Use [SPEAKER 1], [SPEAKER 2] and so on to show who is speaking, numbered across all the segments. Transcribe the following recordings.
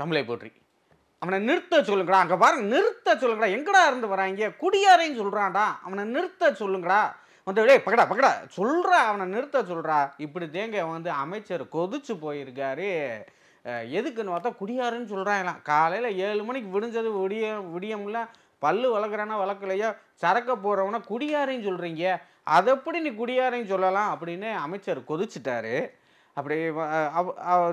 [SPEAKER 1] தமிழை போற்றி அவனை நிறுத்த சொல்லுங்கடா அங்கே பாருங்க நிறுத்த சொல்லுங்கடா எங்கடா இருந்து வராங்க குடியாரையும் சொல்கிறான்டா அவனை நிறுத்த சொல்லுங்கடா வந்து விடே பக்கடா பக்கடா சொல்கிறா அவனை நிறுத்த சொல்கிறா இப்படி தேங்க வந்து அமைச்சர் கொதிச்சு போயிருக்காரு எதுக்குன்னு பார்த்தா குடியாருன்னு எல்லாம் காலையில் ஏழு மணிக்கு விடிஞ்சது விடிய விடியம்ல பல்லு வளர்க்குறானா வளர்க்கலையோ சரக்க போகிறவனா குடியாரையும் சொல்கிறீங்க அதை எப்படி நீ குடியாரையும் சொல்லலாம் அப்படின்னு அமைச்சர் கொதிச்சிட்டாரு அப்படி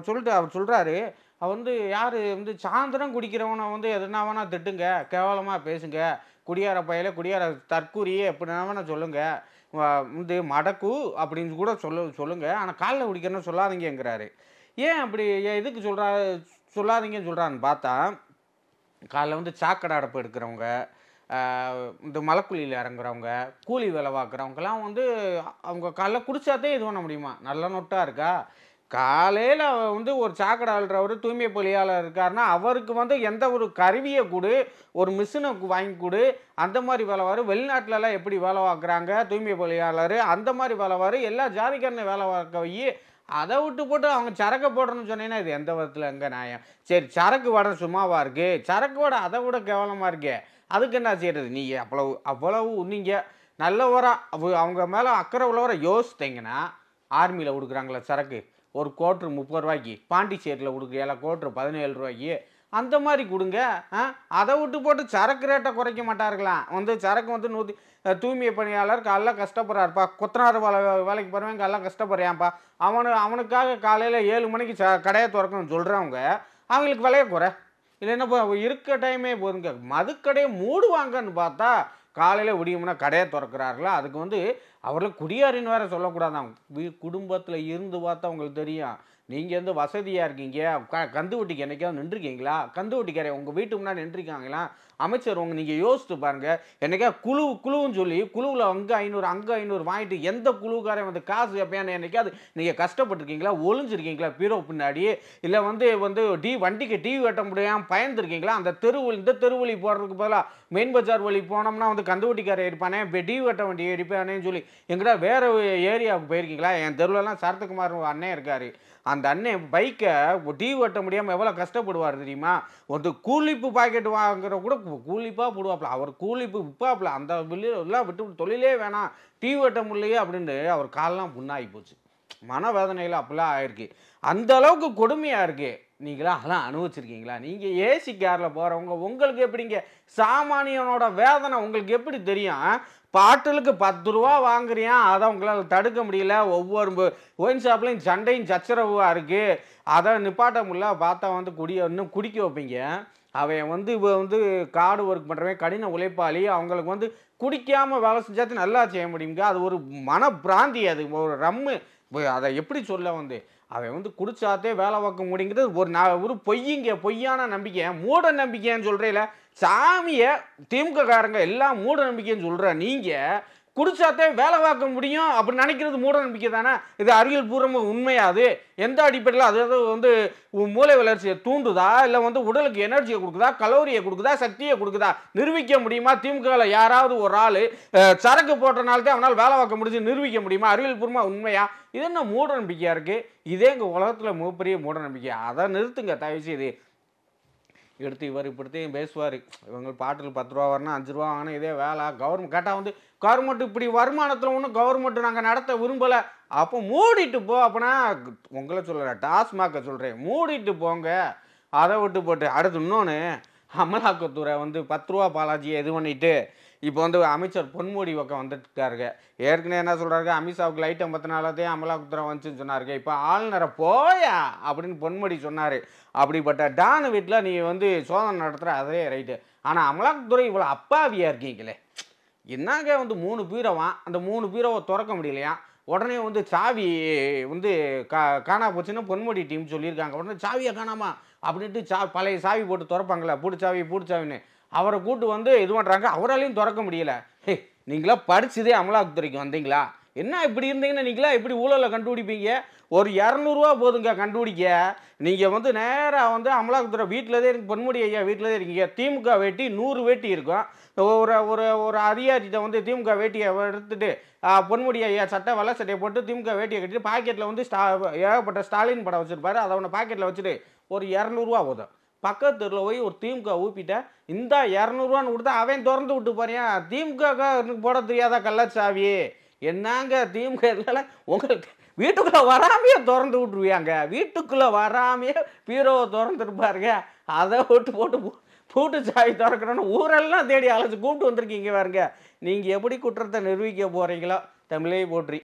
[SPEAKER 1] சொல்லிட்டு அவர் சொல்கிறாரு அவன் வந்து யார் வந்து சாயந்தரம் குடிக்கிறவனை வந்து எதுனா வேணா திட்டுங்க கேவலமாக பேசுங்க குடியார பயில குடியார தற்கூரி எப்படினா வேணா சொல்லுங்கள் வந்து மடக்கு அப்படின்னு கூட சொல்ல சொல்லுங்கள் ஆனால் காலில் குடிக்கிறன்னு சொல்லாதீங்கிறாரு ஏன் அப்படி எதுக்கு சொல்கிறா சொல்லாதீங்கன்னு சொல்கிறான்னு பார்த்தா காலைல வந்து சாக்கடை அடப்பு எடுக்கிறவங்க இந்த மலைக்குழியில் இறங்குறவங்க கூலி வேலை பார்க்குறவங்கலாம் வந்து அவங்க காலைல குடித்தாதே இது பண்ண முடியுமா நல்ல நொட்டாக இருக்கா காலையில் வந்து ஒரு சாக்கடை அழுறவர் தூய்மை பொலியாளர் இருக்காருன்னா அவருக்கு வந்து எந்த ஒரு கருவியை கொடு ஒரு மிஷினை வாங்கி கொடு அந்த மாதிரி வேலை வரும் வெளிநாட்டிலலாம் எப்படி வேலை பார்க்குறாங்க தூய்மை பொலியாளர் அந்த மாதிரி வேலை வரும் எல்லா ஜாதிக்காரனை வேலை பார்க்க வை அதை விட்டு போட்டு அவங்க சரக்கு போடுறோம்னு சொன்னீங்கன்னா இது எந்த விதத்தில் எங்கே நியாயம் சரி சரக்கு வடை சும்மாவாக இருக்குது சரக்கு வடை அதை விட கேவலமாக இருக்கே அதுக்கு என்ன செய்கிறது நீங்கள் அவ்வளவு அவ்வளவு நீங்கள் நல்லவராக அவங்க மேலே அக்கறை உள்ளவரை யோசித்தீங்கன்னா ஆர்மியில் கொடுக்குறாங்களே சரக்கு ஒரு கோட்ரு முப்பது ரூபாய்க்கு பாண்டிச்சேரியில் ஏழை கோட்ரு பதினேழு ரூபாய்க்கு அந்த மாதிரி கொடுங்க அதை விட்டு போட்டு சரக்கு ரேட்டை குறைக்க மாட்டார்களாம் வந்து சரக்கு வந்து நூற்றி தூய்மை பணியாளர் எல்லாம் கஷ்டப்படுறாருப்பா கொத்தனார் வேலை வேலைக்கு போகிறவன் எல்லாம் கஷ்டப்படுறான்ப்பா அவனு அவனுக்காக காலையில் ஏழு மணிக்கு ச கடையை திறக்கணும்னு சொல்கிறவங்க அவங்களுக்கு விலையை குறை இல்லைன்னா இருக்க டைமே போதுங்க மதுக்கடையை மூடுவாங்கன்னு பார்த்தா காலையில் விடியும்னா கடையை திறக்கிறார்களா அதுக்கு வந்து அவர்கள் குடியாரின்னு வேறு சொல்லக்கூடாதான் குடும்பத்தில் இருந்து பார்த்தா அவங்களுக்கு தெரியும் நீங்கள் வந்து வசதியாக இருக்கீங்க க கந்து வட்டிக்கு நின்றுருக்கீங்களா கந்து உங்கள் வீட்டு முன்னாடி நின்றுருக்காங்களா அமைச்சர் உங்கள் நீங்கள் யோசித்து பாருங்கள் என்றைக்கா குழு குழுன்னு சொல்லி குழுவில் அங்கே ஐநூறு அங்கே ஐநூறு வாங்கிட்டு எந்த குழுக்காரன் வந்து காசு எப்பயான்னு அது நீங்கள் கஷ்டப்பட்டுருக்கீங்களா ஒழிஞ்சிருக்கீங்களா பீரோ பின்னாடி இல்லை வந்து வந்து டி வண்டிக்கு டிவி வெட்ட முடியாமல் பயந்துருக்கீங்களா அந்த தெருவில் இந்த தெருவழி போடுறதுக்கு பதிலாக மெயின் பஜார் வழி போனோம்னா வந்து கந்து வட்டிக்காரை இப்போ டிவி வெட்ட வண்டி எடுப்பானேன்னு சொல்லி எங்கடா வேறு ஏரியாவுக்கு போயிருக்கீங்களா என் தெருவிலலாம் சரத்குமார் அண்ணன் இருக்கார் அந்த அண்ணன் பைக்கை டீ ஓட்ட முடியாமல் எவ்வளோ கஷ்டப்படுவார் தெரியுமா ஒரு கூலிப்பு பாக்கெட் வாங்குற கூட கூலிப்பாக போடுவாப்ல அவர் கூலிப்பு விற்பாப்ல அந்த எல்லாம் விட்டு தொழிலே வேணாம் டீ ஓட்ட முடியலையே அப்படின்னு அவர் காலெலாம் புண்ணாகி போச்சு மனவேதனையில் அப்படிலாம் ஆயிருக்கு அந்த அளவுக்கு கொடுமையாக இருக்குது நீங்களாம் அதெல்லாம் அனுபவிச்சிருக்கீங்களா நீங்கள் ஏசி காரில் போகிறவங்க உங்களுக்கு எப்படிங்க சாமானியனோட வேதனை உங்களுக்கு எப்படி தெரியும் பாட்டிலுக்கு பத்து ரூபா வாங்குறியான் அதை உங்களால் தடுக்க முடியல ஒவ்வொரு ஒயின் ஷாப்லையும் சண்டையும் சச்சரவாக இருக்குது அதை நிப்பாட்ட முடியல பார்த்தா வந்து குடிய இன்னும் குடிக்க வைப்பீங்க அவன் வந்து இப்போ வந்து காடு ஒர்க் பண்ணுறவன் கடின உழைப்பாளி அவங்களுக்கு வந்து குடிக்காமல் வேலை செஞ்சாச்சும் நல்லா செய்ய முடியுங்க அது ஒரு மனப்பிராந்தி அது ஒரு ரம்மு அதை எப்படி சொல்ல வந்து அவன் வந்து குடிச்சாத்தே வேலை பார்க்க முடிங்கிறது ஒரு நான் ஒரு பொய்யுங்க பொய்யான நம்பிக்கை மூட நம்பிக்கைன்னு சொல்கிறீங்கள சாமியை திமுக காரங்க எல்லாம் மூட நம்பிக்கைன்னு சொல்கிற நீங்கள் குடிச்சாத்தே வேலை பார்க்க முடியும் அப்படின்னு நினைக்கிறது மூட நம்பிக்கை தானே இது அறிவியல் பூர்வமாக உண்மையாது எந்த அடிப்படையில் அது வந்து மூளை வளர்ச்சியை தூண்டுதா இல்லை வந்து உடலுக்கு எனர்ஜியை கொடுக்குதா கலோரியை கொடுக்குதா சக்தியை கொடுக்குதா நிரூபிக்க முடியுமா திமுகவில் யாராவது ஒரு ஆள் சரக்கு போட்டனால்தான் அவனால் வேலை பார்க்க முடிஞ்சு நிரூபிக்க முடியுமா அறிவியல் பூர்வமாக உண்மையா இது என்ன மூட நம்பிக்கையாக இருக்குது இதே எங்கள் உலகத்தில் மிகப்பெரிய மூட நம்பிக்கை அதை நிறுத்துங்க தயவு செய்து எடுத்து இவர் இப்படித்தையும் பேசுவார் இவங்க பாட்டில் பத்து ரூபா வரணும் அஞ்சு ரூபா வாங்கினா இதே வேலை கவர்மெண்ட் கேட்டால் வந்து கவர்மெண்ட் இப்படி வருமானத்தில் ஒன்றும் கவர்மெண்ட் நாங்கள் நடத்த விரும்பலை அப்போ மூடிட்டு போ அப்படின்னா உங்களை சொல்கிறேன் டாஸ்மாக சொல்கிறேன் மூடிட்டு போங்க அதை விட்டு போட்டு அடுத்து இன்னொன்று அமலாக்கத்துறை வந்து பத்து ரூபா பாலாஜியை இது பண்ணிவிட்டு இப்போ வந்து அமைச்சர் பொன்முடி பக்கம் வந்துட்டாருங்க ஏற்கனவே என்ன சொல்கிறாரு அமித்ஷாவுக்கு பத்து ஐம்பத்தினாலதே அமலாக்கத்துறை வந்துச்சுன்னு சொன்னாருங்க இப்போ ஆளுநரை போயா அப்படின்னு பொன்முடி சொன்னார் அப்படிப்பட்ட டான் வீட்டில் நீங்கள் வந்து சோதனை நடத்துகிற அதே ரைட்டு ஆனால் அமலாக்கத்துறை இவ்வளோ அப்பாவியாக இருக்கீங்களே என்னங்க வந்து மூணு பீரவான் அந்த மூணு பீரவை திறக்க முடியலையா உடனே வந்து சாவி வந்து கா காணா போச்சுன்னா பொன்முடி டீம் சொல்லியிருக்காங்க உடனே சாவியை காணாமா அப்படின்ட்டு சா பழைய சாவி போட்டு திறப்பாங்களே பூடிச்சாவி பூடிச்சாவின்னு அவரை கூட்டு வந்து இது பண்ணுறாங்க அவராலையும் திறக்க முடியல ஹே நீங்களாம் படிச்சதே அமலாக்குத்துறைக்கு வந்தீங்களா என்ன இப்படி இருந்தீங்கன்னு நீங்களா இப்படி ஊழலை கண்டுபிடிப்பீங்க ஒரு இரநூறுவா போதுங்க கண்டுபிடிக்க நீங்கள் வந்து நேராக வந்து அமலாக்கத்துறை வீட்டில் இருக்கு பொன்முடி ஐயா வீட்டில் இருக்கீங்க திமுக வேட்டி நூறு வேட்டி இருக்கும் ஒரு ஒரு ஒரு அதிகாரிகிட்ட வந்து திமுக வேட்டியை எடுத்துட்டு பொன்முடி ஐயா சட்டை வள சட்டையை போட்டு திமுக வேட்டியை கட்டிட்டு பாக்கெட்டில் வந்து ஸ்டா ஏகப்பட்ட ஸ்டாலின் படம் வச்சுருப்பாரு அதை ஒன்று பாக்கெட்டில் வச்சுட்டு ஒரு இரநூறுவா போதும் பக்கத்து தெருவில் போய் ஒரு திமுக ஊப்பிட்ட இந்த இரநூறுவான்னு கொடுத்தா அவன் திறந்து விட்டு போறியா திமுக போட தெரியாதா கள்ளச்சாவி என்னங்க திமுக இல்லை உங்களுக்கு வீட்டுக்குள்ளே வராமையே திறந்து விட்ருவியாங்க வீட்டுக்குள்ளே வராமையே பீரோவை திறந்துருப்பாருங்க அதை விட்டு போட்டு பூட்டு சாவி திறக்கணும்னு ஊரெல்லாம் தேடி அழைச்சி கூப்பிட்டு வந்திருக்கீங்க பாருங்க நீங்கள் எப்படி குற்றத்தை நிரூபிக்க போகிறீங்களோ தமிழே போற்றி